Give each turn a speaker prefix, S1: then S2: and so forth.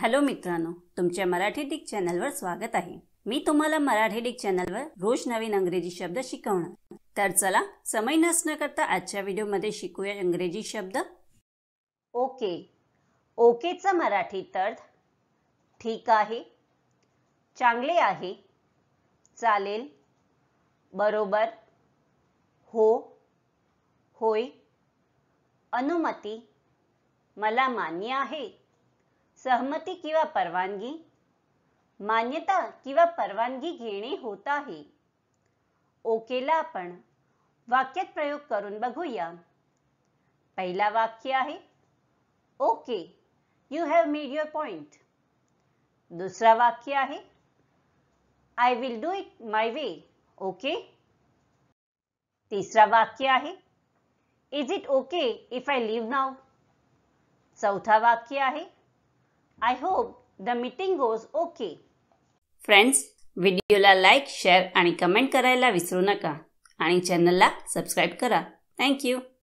S1: hello मित्रांनो तुमच्या Marathi Dick चॅनलवर स्वागत आहे मी तुम्हाला मराठी डिक चॅनलवर रोज नवीन अंग्रेजी शब्द शिकवणार तर चला समय नसण्याकरता करता आजच्या व्हिडिओमध्ये शिकूया इंग्रजी शब्द ओके ओकेचं मराठी अर्थ ठीक आहे चांगले आहे चालेल बरोबर हो होय अनुमती मला मान्य आहे सहमती किंवा परवानगी मान्यता किंवा परवानगी घेणे होत आहे ओकेला आपण वाक्यात प्रयोग करून बघूया पहिला वाक्य आहे okay you have made your point दुसरा वाक्य आहे I will do it my way okay तिसरा वाक्य आहे is it okay if I leave now चौथा वाक्य आहे I hope the meeting goes okay friends व्हिडिओला लाईक शेअर आणि कमेंट करायला विसरू नका आणि चॅनलला सबस्क्राईब करा थँक्यू